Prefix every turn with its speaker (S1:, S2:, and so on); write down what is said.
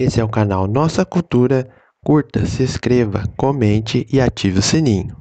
S1: Esse é o canal Nossa Cultura. Curta, se inscreva, comente e ative o sininho.